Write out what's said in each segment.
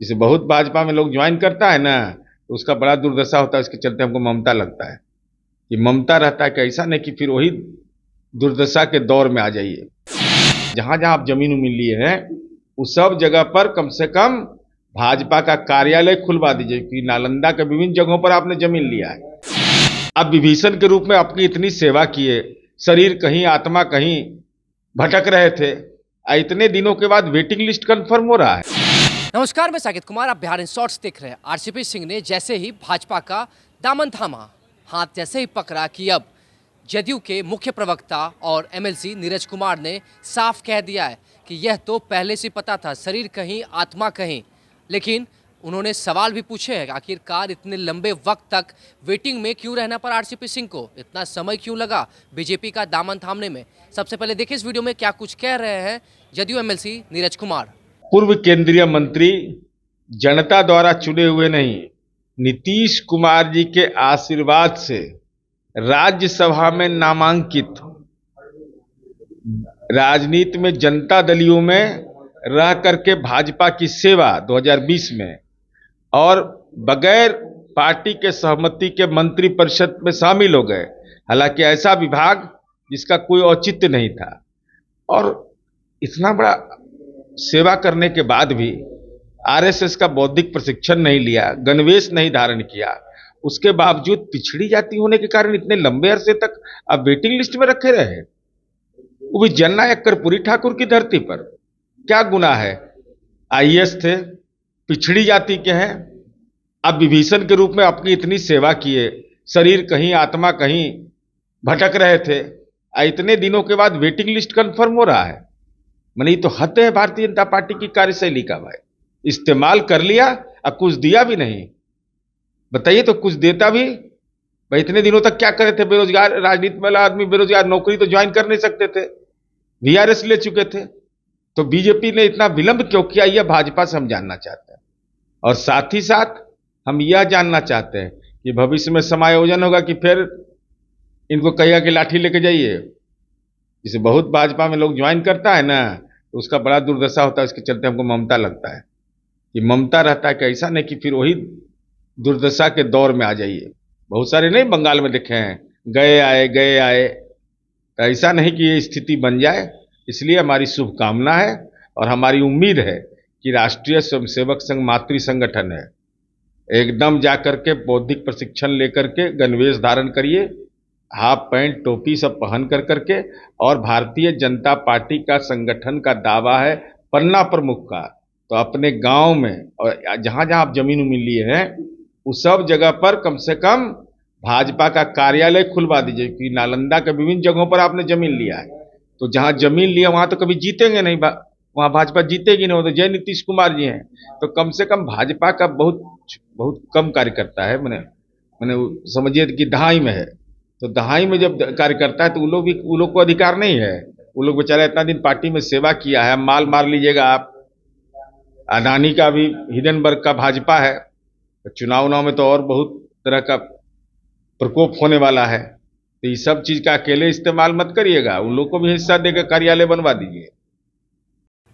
जिसे बहुत भाजपा में लोग ज्वाइन करता है ना तो उसका बड़ा दुर्दशा होता है उसके चलते हमको ममता लगता है कि ममता रहता है कि ऐसा नहीं कि फिर वही दुर्दशा के दौर में आ जाइए जहाँ जहाँ आप जमीन उमीन लिए हैं उस सब जगह पर कम से कम भाजपा का कार्यालय खुलवा दीजिए क्योंकि नालंदा के विभिन्न जगहों पर आपने जमीन लिया है अब विभीषण के रूप में आपकी इतनी सेवा किए शरीर कहीं आत्मा कहीं भटक रहे थे इतने दिनों के बाद वेटिंग लिस्ट कन्फर्म हो रहा है नमस्कार मैं साकेत कुमार आप बिहार इन शॉर्ट्स देख रहे हैं आरसीपी सिंह ने जैसे ही भाजपा का दामन थामा हाथ जैसे ही पकड़ा कि अब जदयू के मुख्य प्रवक्ता और एमएलसी नीरज कुमार ने साफ कह दिया है कि यह तो पहले से पता था शरीर कहीं आत्मा कहीं लेकिन उन्होंने सवाल भी पूछे हैं आखिरकार इतने लंबे वक्त तक वेटिंग में क्यों रहना पर आरसीपी सिंह को इतना समय क्यों लगा बीजेपी का दामन थामने में सबसे पहले देखिए इस वीडियो में क्या कुछ कह रहे हैं जदयू एमएलसी नीरज कुमार पूर्व केंद्रीय मंत्री जनता द्वारा चुने हुए नहीं नीतीश कुमार जी के आशीर्वाद से राज्यसभा में नामांकित राजनीति में जनता दलियों में रह करके भाजपा की सेवा 2020 में और बगैर पार्टी के सहमति के मंत्री परिषद में शामिल हो गए हालांकि ऐसा विभाग जिसका कोई औचित्य नहीं था और इतना बड़ा सेवा करने के बाद भी आरएसएस का बौद्धिक प्रशिक्षण नहीं लिया गणवेश नहीं धारण किया उसके बावजूद पिछड़ी जाति होने के कारण इतने लंबे अरसे तक अब वेटिंग लिस्ट में रखे रहे वो भी जननायक ठाकुर की धरती पर क्या गुना है आई थे पिछड़ी जाति के हैं अब विभीषण के रूप में आपकी इतनी सेवा किए शरीर कहीं आत्मा कहीं भटक रहे थे इतने दिनों के बाद वेटिंग लिस्ट कंफर्म हो रहा है मैंने ये तो हद है भारतीय जनता पार्टी की कार्यशैली का भाई इस्तेमाल कर लिया और कुछ दिया भी नहीं बताइए तो कुछ देता भी भाई इतने दिनों तक क्या करे थे बेरोजगार राजनीति वाला आदमी बेरोजगार नौकरी तो ज्वाइन कर नहीं सकते थे वीआरएस ले चुके थे तो बीजेपी ने इतना विलंब क्यों किया यह भाजपा से हम जानना चाहते हैं और साथ ही साथ हम यह जानना चाहते हैं कि भविष्य में समायोजन होगा कि फिर इनको कहिएगा कि लाठी लेके जाइए इसे बहुत भाजपा में लोग ज्वाइन करता है ना तो उसका बड़ा दुर्दशा होता है उसके चलते हमको ममता लगता है कि ममता रहता है कि ऐसा नहीं कि फिर वही दुर्दशा के दौर में आ जाइए बहुत सारे नहीं बंगाल में देखे हैं गए आए गए आए तो ऐसा नहीं कि ये स्थिति बन जाए इसलिए हमारी शुभकामना है और हमारी उम्मीद है कि राष्ट्रीय स्वयंसेवक संघ मातृ संगठन है एकदम जाकर के बौद्धिक प्रशिक्षण लेकर के गणवेश धारण करिए हाफ पैंट टोपी सब पहन कर करके और भारतीय जनता पार्टी का संगठन का दावा है पन्ना प्रमुख का तो अपने गांव में और जहां जहां आप जमीन उमीन लिए हैं उस सब जगह पर कम से कम भाजपा का कार्यालय खुलवा दीजिए क्योंकि नालंदा के विभिन्न जगहों पर आपने जमीन लिया है तो जहां जमीन लिया वहां तो कभी जीतेंगे नहीं वहाँ भाजपा जीतेगी नहीं तो जय नीतीश कुमार जी हैं तो कम से कम भाजपा का बहुत बहुत कम कार्यकर्ता है मैंने मैंने समझिए कि दहाई में है तो दहाई में जब कार्य करता है तो वो लोग भी वो लोग को अधिकार नहीं है वो लोग बेचारा इतना दिन पार्टी में सेवा किया है माल मार लीजिएगा आप अडानी का भी हिडन वर्ग का भाजपा है चुनाव उनाव में तो और बहुत तरह का प्रकोप होने वाला है तो ये सब चीज़ का अकेले इस्तेमाल मत करिएगा उन लोग को भी हिस्सा देकर कार्यालय बनवा दीजिए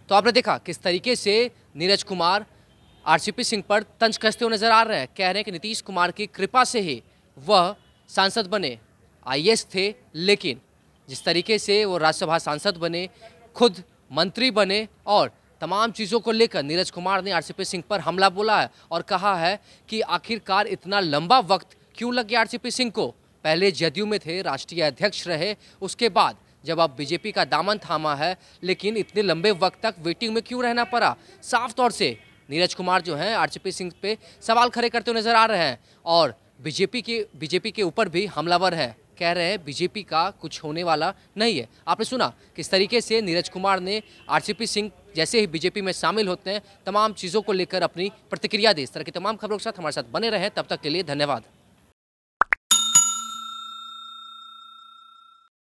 तो आपने देखा किस तरीके से नीरज कुमार आरसीपी सिंह पर तंज कसते हुए नजर आ रहे हैं कह रहे हैं कि नीतीश कुमार की कृपा से ही वह सांसद बने आई थे लेकिन जिस तरीके से वो राज्यसभा सांसद बने खुद मंत्री बने और तमाम चीज़ों को लेकर नीरज कुमार ने आरसीपी सिंह पर हमला बोला है और कहा है कि आखिरकार इतना लंबा वक्त क्यों लग गया आरसीपी सिंह को पहले जदयू में थे राष्ट्रीय अध्यक्ष रहे उसके बाद जब आप बीजेपी का दामन थामा है लेकिन इतने लंबे वक्त तक वेटिंग में क्यों रहना पड़ा साफ तौर से नीरज कुमार जो हैं आरसीपी सिंह पे सवाल खड़े करते हुए नजर आ रहे हैं और बीजेपी के बीजेपी के ऊपर भी हमलावर हैं कह रहे हैं बीजेपी का कुछ होने वाला नहीं है आपने सुना किस तरीके से नीरज कुमार ने आरसीपी सिंह जैसे ही बीजेपी में शामिल होते हैं तमाम चीज़ों को लेकर अपनी प्रतिक्रिया दी इस तरह की तमाम खबरों के साथ हमारे साथ बने रहे तब तक के लिए धन्यवाद